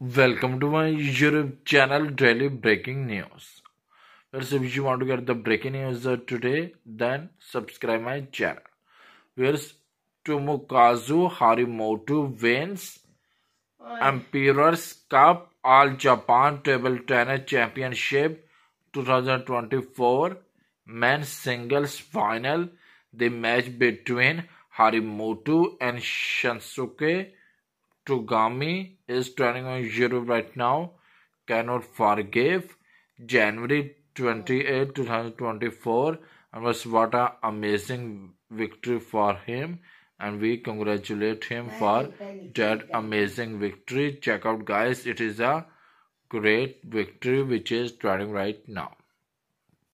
Welcome to my YouTube channel Daily Breaking News. First, if you want to get the breaking news today, then subscribe my channel. Where's Tomokazu Harimoto wins Emperor's Cup All Japan Table Tennis Championship 2024 men's singles final. The match between Harimoto and Shinsuke Togami is trending on zero right now. Cannot forgive. January 28, 2024. And was what an amazing victory for him. And we congratulate him for that amazing victory. Check out guys, it is a great victory which is trending right now.